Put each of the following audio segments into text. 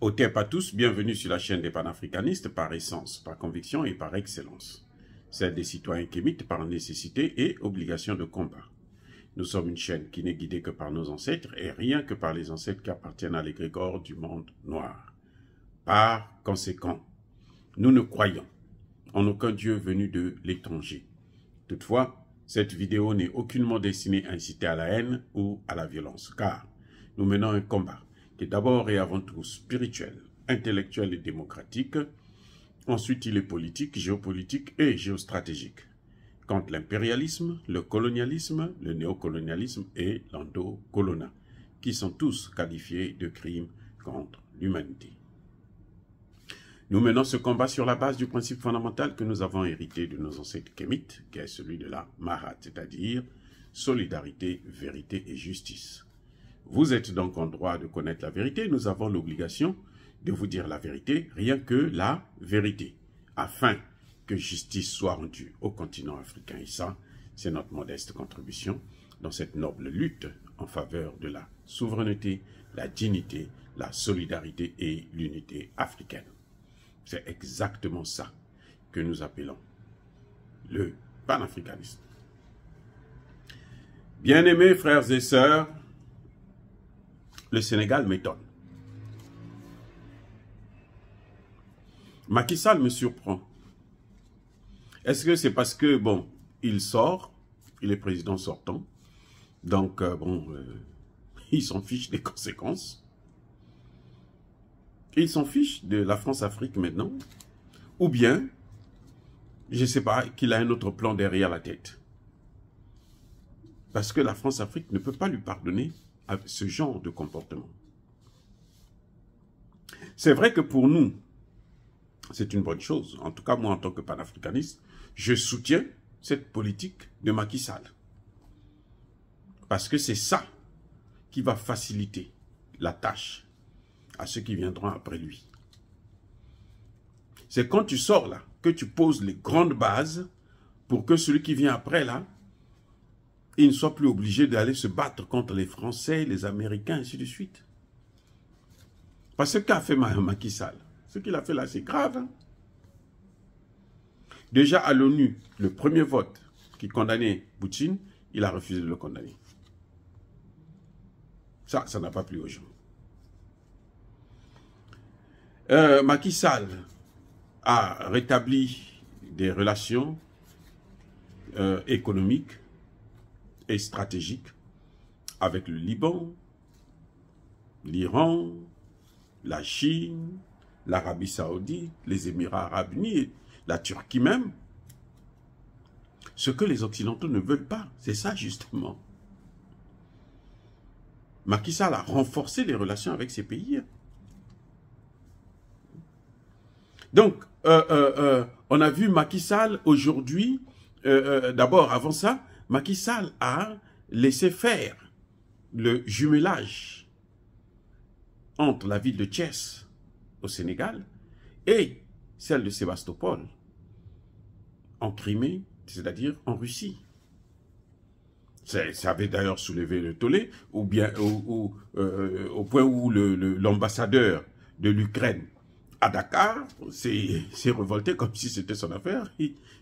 Au à tous, bienvenue sur la chaîne des panafricanistes par essence, par conviction et par excellence. Celle des citoyens kémites par nécessité et obligation de combat. Nous sommes une chaîne qui n'est guidée que par nos ancêtres et rien que par les ancêtres qui appartiennent à l'égrégore du monde noir. Par conséquent, nous ne croyons en aucun dieu venu de l'étranger. Toutefois, cette vidéo n'est aucunement destinée à inciter à la haine ou à la violence, car nous menons un combat qui est d'abord et avant tout spirituel, intellectuel et démocratique. Ensuite, il est politique, géopolitique et géostratégique. Contre l'impérialisme, le colonialisme, le néocolonialisme et l'endocolona, qui sont tous qualifiés de crimes contre l'humanité. Nous menons ce combat sur la base du principe fondamental que nous avons hérité de nos ancêtres kémites, qui est celui de la marat, c'est-à-dire solidarité, vérité et justice. Vous êtes donc en droit de connaître la vérité. Nous avons l'obligation de vous dire la vérité, rien que la vérité, afin que justice soit rendue au continent africain. Et ça, c'est notre modeste contribution dans cette noble lutte en faveur de la souveraineté, la dignité, la solidarité et l'unité africaine. C'est exactement ça que nous appelons le panafricanisme. Bien-aimés frères et sœurs, le Sénégal m'étonne. Macky Sall me surprend. Est-ce que c'est parce que, bon, il sort, il est président sortant, donc, euh, bon, euh, il s'en fiche des conséquences. Il s'en fiche de la France-Afrique maintenant. Ou bien, je ne sais pas, qu'il a un autre plan derrière la tête. Parce que la France-Afrique ne peut pas lui pardonner ce genre de comportement. C'est vrai que pour nous, c'est une bonne chose. En tout cas, moi, en tant que panafricaniste, je soutiens cette politique de Macky Sall. Parce que c'est ça qui va faciliter la tâche à ceux qui viendront après lui. C'est quand tu sors là que tu poses les grandes bases pour que celui qui vient après là il ne soit plus obligé d'aller se battre contre les Français, les Américains, ainsi de suite. Parce que qu'a fait Macky Sall Ce qu'il a fait là, c'est grave. Hein. Déjà à l'ONU, le premier vote qui condamnait Poutine, il a refusé de le condamner. Ça, ça n'a pas plu aux gens. Euh, Macky Sall a rétabli des relations euh, économiques et stratégique avec le Liban, l'Iran, la Chine, l'Arabie Saoudite, les Émirats Arabes Unis, la Turquie même. Ce que les Occidentaux ne veulent pas, c'est ça justement. Macky Sall a renforcé les relations avec ces pays. Donc, euh, euh, euh, on a vu Macky Sall aujourd'hui, d'abord avant ça, Macky Sall a laissé faire le jumelage entre la ville de Thiès au Sénégal et celle de Sébastopol en Crimée, c'est-à-dire en Russie. Ça avait d'ailleurs soulevé le tollé, ou bien euh, au point où l'ambassadeur le, de l'Ukraine à Dakar, s'est révolté comme si c'était son affaire.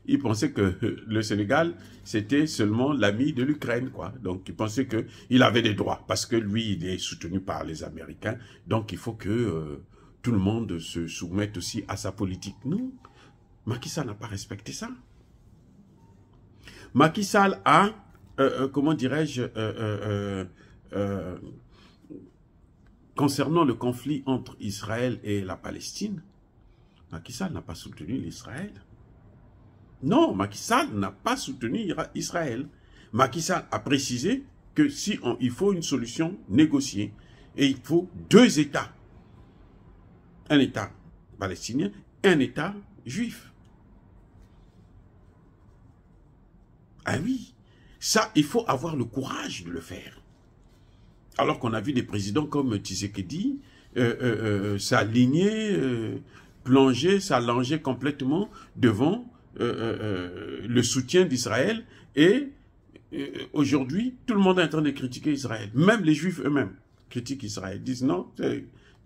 Il, pensait que le Sénégal, c'était seulement l'ami de l'Ukraine, quoi. Donc, il pensait qu'il avait des droits, parce que lui, il est soutenu par les Américains. Donc, il faut que euh, tout le monde se soumette aussi à sa politique. Non, Macky Sall n'a pas respecté ça. Macky Sall a, euh, euh, comment dirais-je, concernant le conflit entre Israël et la Palestine, Macky Sall n'a pas soutenu l'Israël. Non, Macky Sall n'a pas soutenu Israël. Macky Sall a précisé que si on, il faut une solution négociée et il faut deux États. Un État palestinien, et un État juif. Ah oui, ça, il faut avoir le courage de le faire. Alors qu'on a vu des présidents comme Tshisekedi, euh, euh, euh, s'aligner, plonger, s'allonger complètement devant le soutien d'Israël. Et aujourd'hui, tout le monde est en train de critiquer Israël. Même les Juifs eux-mêmes critiquent Israël. Ils disent non,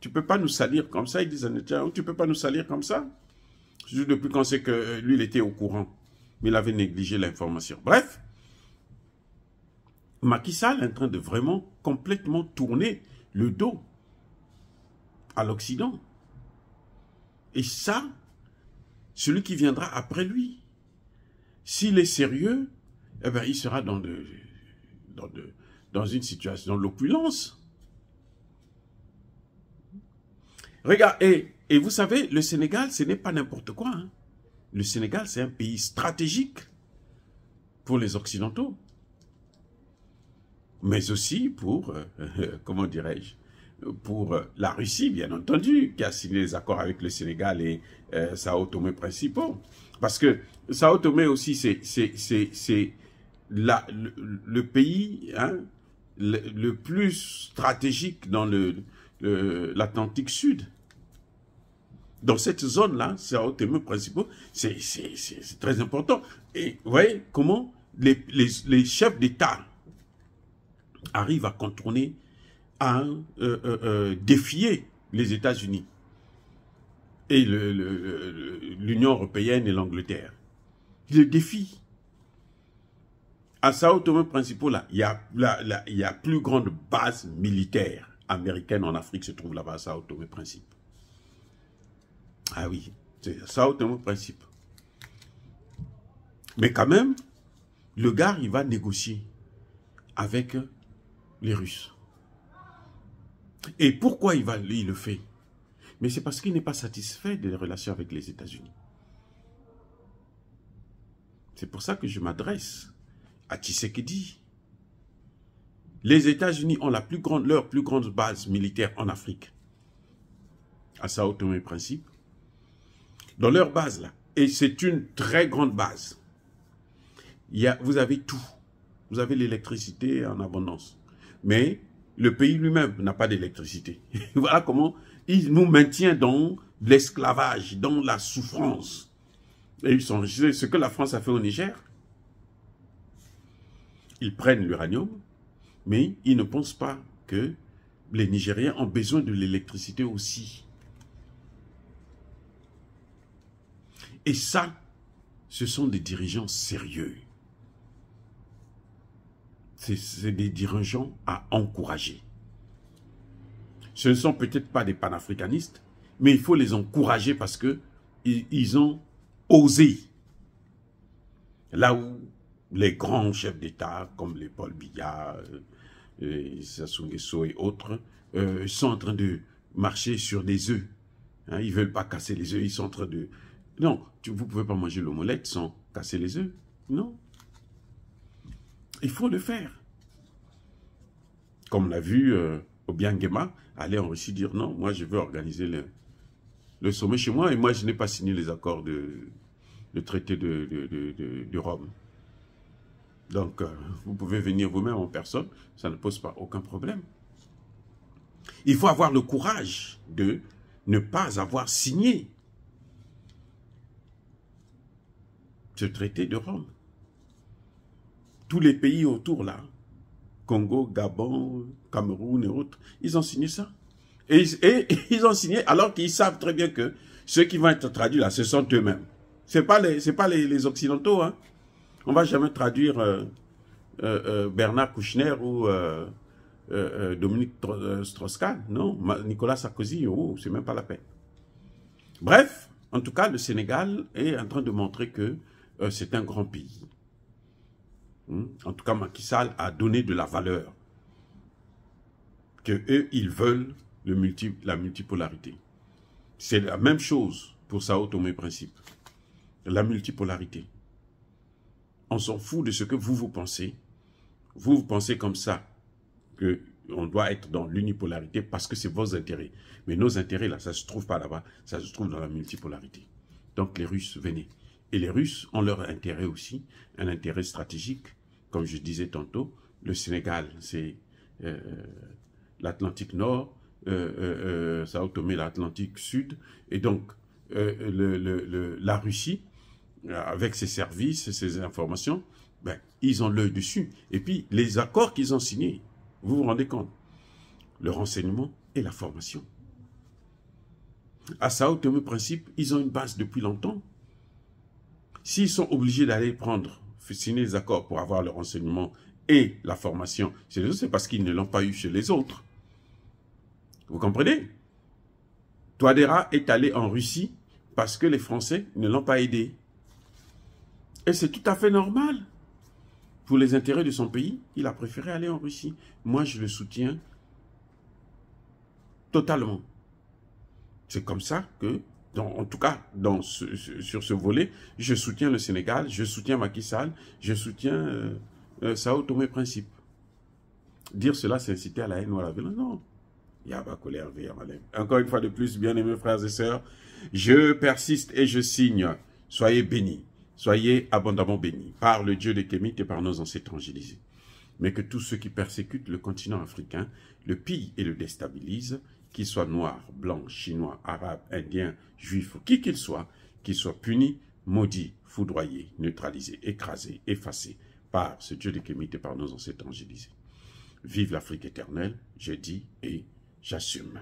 tu peux pas nous salir comme ça. Ils disent tu tu peux pas nous salir comme ça. depuis qu'on sait que lui, il était au courant, mais il avait négligé l'information. Bref, Macky Sall est en train de vraiment complètement tourner le dos à l'Occident. Et ça, celui qui viendra après lui, s'il est sérieux, eh ben, il sera dans, dans, une situation d'opulence. Regardez, et, vous savez, le Sénégal, ce n'est pas n'importe quoi. Hein. Le Sénégal, c'est un pays stratégique pour les Occidentaux mais aussi pour, euh, comment dirais-je, pour euh, la Russie, bien entendu, qui a signé les accords avec le Sénégal et euh, Sao Tomé principaux. Parce que Sao Tomé aussi, c'est le, pays hein, le, plus stratégique dans l'Atlantique Sud. Dans cette zone-là, Sao Tomé principaux, c'est très important. Et vous voyez comment les, les, les chefs d'État arrive à contourner, à euh, euh, euh, défier les États-Unis et l'Union européenne et l'Angleterre. Le défie. À Sao Tome-Principal, là, il y a la, plus grande base militaire américaine en Afrique se trouve là-bas à Sao tome principe. Ah oui, c'est Sao tome principe. Mais quand même, le gars, il va négocier avec les Russes. Et pourquoi il, va, il le fait Mais c'est parce qu'il n'est pas satisfait des relations avec les États-Unis. C'est pour ça que je m'adresse à Tshisekedi. Les États-Unis ont la plus grande, leur plus grande base militaire en Afrique, à Sao Tome et Principe, dans leur base là. Et c'est une très grande base. Il y a, vous avez tout. Vous avez l'électricité en abondance mais le pays lui-même n'a pas d'électricité. voilà comment il nous maintient dans l'esclavage, dans la souffrance. Et ils sont, ce que la France a fait au Niger, ils prennent l'uranium, mais ils ne pensent pas que les Nigériens ont besoin de l'électricité aussi. Et ça, ce sont des dirigeants sérieux c'est des dirigeants à encourager. Ce ne sont peut-être pas des panafricanistes, mais il faut les encourager parce que ils ont osé. Là où les grands chefs d'État, comme les Paul Biya, euh, Sassou Nguesso et autres, euh, sont en train de marcher sur des œufs. Hein, ils ne veulent pas casser les œufs, ils sont en train de... Non, vous ne pouvez pas manger l'omelette sans casser les œufs. Non, il faut le faire. Comme l'a vu euh, Obiangema, aller en Russie dire non, moi je veux organiser le, sommet chez moi et moi je n'ai pas signé les accords de, traité de, Rome. Donc, euh, vous pouvez venir vous-même en personne, ça ne pose pas aucun problème. Il faut avoir le courage de ne pas avoir signé ce traité de Rome tous les pays autour là, Congo, Gabon, Cameroun et autres, ils ont signé ça. Et, ils ont signé alors qu'ils savent très bien que ceux qui vont être traduits là, ce sont eux-mêmes. C'est pas les, pas les, occidentaux. Hein. On va jamais traduire euh, euh, euh, Bernard Kouchner ou Dominique Strauss-Kahn, non, Nicolas Sarkozy, oh, c'est même pas la peine. Bref, en tout cas, le Sénégal est en train de montrer que c'est un grand pays. Hmm? en tout cas Macky a donné de la valeur. Que eux, ils veulent le la multipolarité. C'est la même chose pour Sao Tomé Principe. La multipolarité. On s'en fout de ce que vous, vous pensez. Vous, vous pensez comme ça, Qu'on doit être dans l'unipolarité parce que c'est vos intérêts. Mais nos intérêts, là, ça se trouve pas là-bas, ça se trouve dans la multipolarité. Donc les Russes, venez. Et les Russes ont leur intérêt aussi, un intérêt stratégique, comme je disais tantôt, le Sénégal, c'est euh, l'Atlantique Nord, euh, euh, euh, Sao Tomé, l'Atlantique Sud, et donc la Russie, avec ses services, ses informations, ben, ils ont l'œil dessus. Et puis, les accords qu'ils ont signés, vous vous rendez compte Le renseignement et la formation. À Sao Tome Principe, ils ont une base depuis longtemps. S'ils sont obligés d'aller prendre signer des accords pour avoir le renseignement et la formation chez les c'est parce qu'ils ne l'ont pas eu chez les autres. Vous comprenez Toadera est allé en Russie parce que les Français ne l'ont pas aidé. Et c'est tout à fait normal. Pour les intérêts de son pays, il a préféré aller en Russie. Moi, je le soutiens totalement. C'est comme ça que en tout cas, dans sur ce volet, je soutiens le Sénégal, je soutiens Macky Sall, je soutiens euh, euh Sao Tomé Principe. Dire cela, c'est inciter à la haine ou à la violence. Non. Yaba colère, Encore une fois de plus, bien-aimés frères et sœurs, je persiste et je signe. Soyez bénis, soyez abondamment bénis par le Dieu des Kémites et par nos ancêtres angélisés. Mais que tous ceux qui persécutent le continent africain le pillent et le déstabilisent, qu'ils soient noirs, blancs, chinois, arabes, indiens, juifs ou qui qu'ils soient, qu'ils soient punis, maudits, foudroyés, neutralisés, écrasés, effacés par ce Dieu et par nos ancêtres angélisés. Vive l'Afrique éternelle, je dis et j'assume.